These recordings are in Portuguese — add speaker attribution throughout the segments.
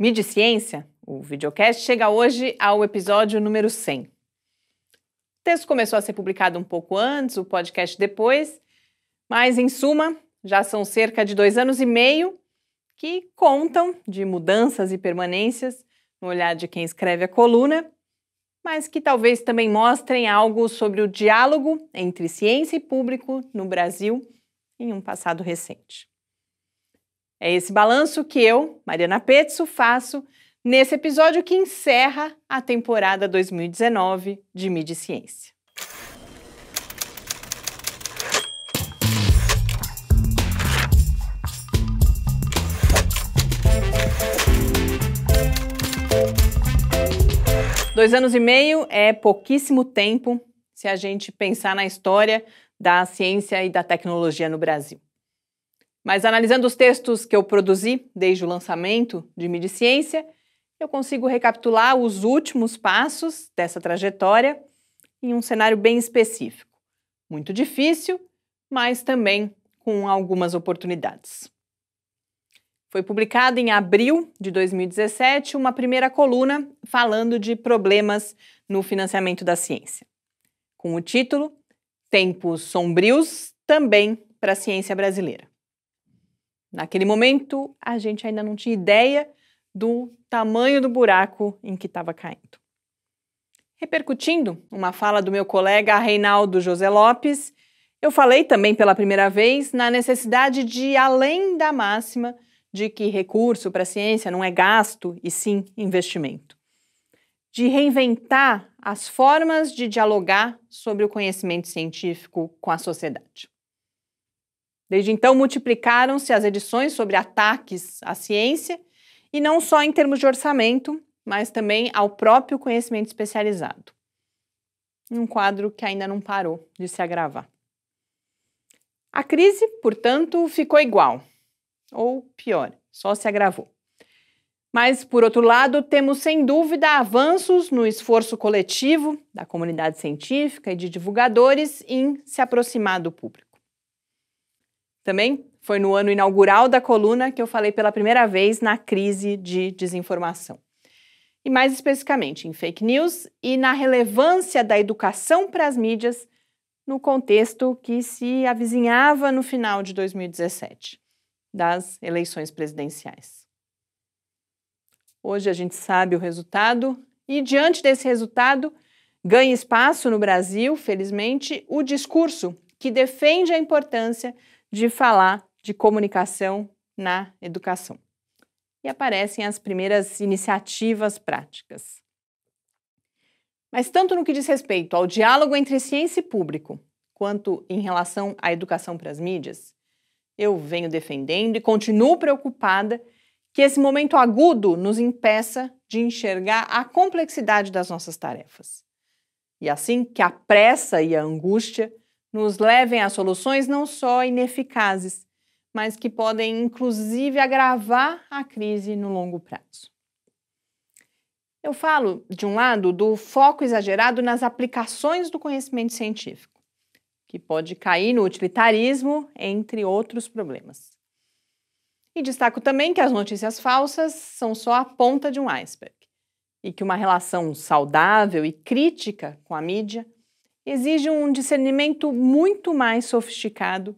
Speaker 1: Midi Ciência, o videocast, chega hoje ao episódio número 100. O texto começou a ser publicado um pouco antes, o podcast depois, mas, em suma, já são cerca de dois anos e meio que contam de mudanças e permanências no olhar de quem escreve a coluna, mas que talvez também mostrem algo sobre o diálogo entre ciência e público no Brasil em um passado recente. É esse balanço que eu, Mariana Petzo, faço nesse episódio que encerra a temporada 2019 de Mídia e Ciência. Dois anos e meio é pouquíssimo tempo se a gente pensar na história da ciência e da tecnologia no Brasil. Mas analisando os textos que eu produzi desde o lançamento de Mediciência, Ciência, eu consigo recapitular os últimos passos dessa trajetória em um cenário bem específico. Muito difícil, mas também com algumas oportunidades. Foi publicada em abril de 2017 uma primeira coluna falando de problemas no financiamento da ciência, com o título Tempos Sombrios também para a Ciência Brasileira. Naquele momento, a gente ainda não tinha ideia do tamanho do buraco em que estava caindo. Repercutindo uma fala do meu colega Reinaldo José Lopes, eu falei também pela primeira vez na necessidade de, além da máxima, de que recurso para a ciência não é gasto e sim investimento, de reinventar as formas de dialogar sobre o conhecimento científico com a sociedade. Desde então, multiplicaram-se as edições sobre ataques à ciência, e não só em termos de orçamento, mas também ao próprio conhecimento especializado. Um quadro que ainda não parou de se agravar. A crise, portanto, ficou igual, ou pior, só se agravou. Mas, por outro lado, temos sem dúvida avanços no esforço coletivo da comunidade científica e de divulgadores em se aproximar do público. Também foi no ano inaugural da coluna que eu falei pela primeira vez na crise de desinformação. E mais especificamente em fake news e na relevância da educação para as mídias no contexto que se avizinhava no final de 2017, das eleições presidenciais. Hoje a gente sabe o resultado e, diante desse resultado, ganha espaço no Brasil, felizmente, o discurso que defende a importância de falar de comunicação na educação. E aparecem as primeiras iniciativas práticas. Mas tanto no que diz respeito ao diálogo entre ciência e público, quanto em relação à educação para as mídias, eu venho defendendo e continuo preocupada que esse momento agudo nos impeça de enxergar a complexidade das nossas tarefas. E assim que a pressa e a angústia nos levem a soluções não só ineficazes, mas que podem inclusive agravar a crise no longo prazo. Eu falo, de um lado, do foco exagerado nas aplicações do conhecimento científico, que pode cair no utilitarismo, entre outros problemas. E destaco também que as notícias falsas são só a ponta de um iceberg e que uma relação saudável e crítica com a mídia exige um discernimento muito mais sofisticado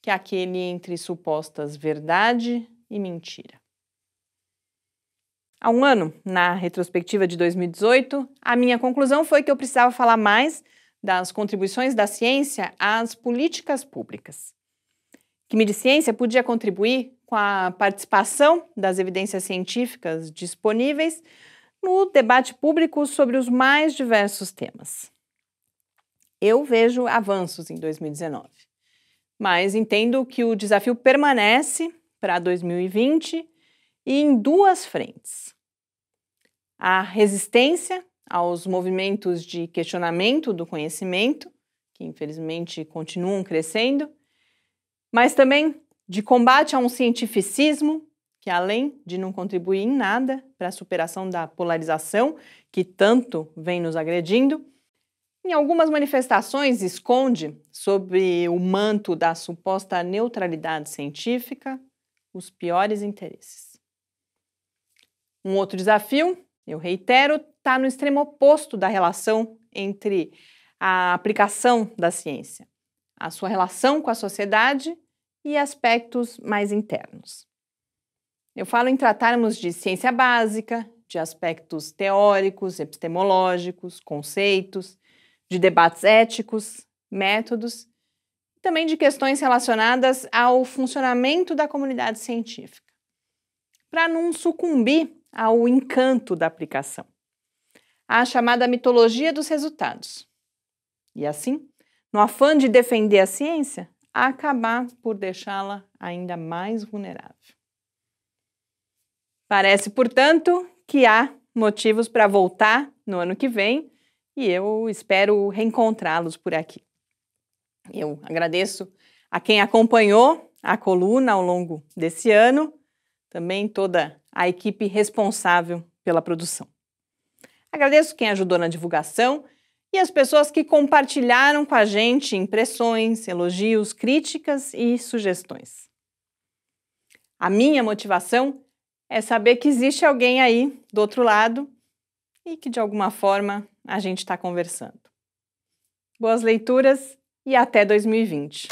Speaker 1: que aquele entre supostas verdade e mentira. Há um ano, na retrospectiva de 2018, a minha conclusão foi que eu precisava falar mais das contribuições da ciência às políticas públicas. Que ciência podia contribuir com a participação das evidências científicas disponíveis no debate público sobre os mais diversos temas. Eu vejo avanços em 2019, mas entendo que o desafio permanece para 2020 e em duas frentes. A resistência aos movimentos de questionamento do conhecimento, que infelizmente continuam crescendo, mas também de combate a um cientificismo que, além de não contribuir em nada para a superação da polarização que tanto vem nos agredindo, em algumas manifestações, esconde, sob o manto da suposta neutralidade científica, os piores interesses. Um outro desafio, eu reitero, está no extremo oposto da relação entre a aplicação da ciência, a sua relação com a sociedade e aspectos mais internos. Eu falo em tratarmos de ciência básica, de aspectos teóricos, epistemológicos, conceitos de debates éticos, métodos, também de questões relacionadas ao funcionamento da comunidade científica, para não sucumbir ao encanto da aplicação, à chamada mitologia dos resultados. E assim, no afã de defender a ciência, a acabar por deixá-la ainda mais vulnerável. Parece, portanto, que há motivos para voltar no ano que vem e eu espero reencontrá-los por aqui. Eu agradeço a quem acompanhou a coluna ao longo desse ano, também toda a equipe responsável pela produção. Agradeço quem ajudou na divulgação e as pessoas que compartilharam com a gente impressões, elogios, críticas e sugestões. A minha motivação é saber que existe alguém aí do outro lado e que de alguma forma a gente está conversando. Boas leituras e até 2020!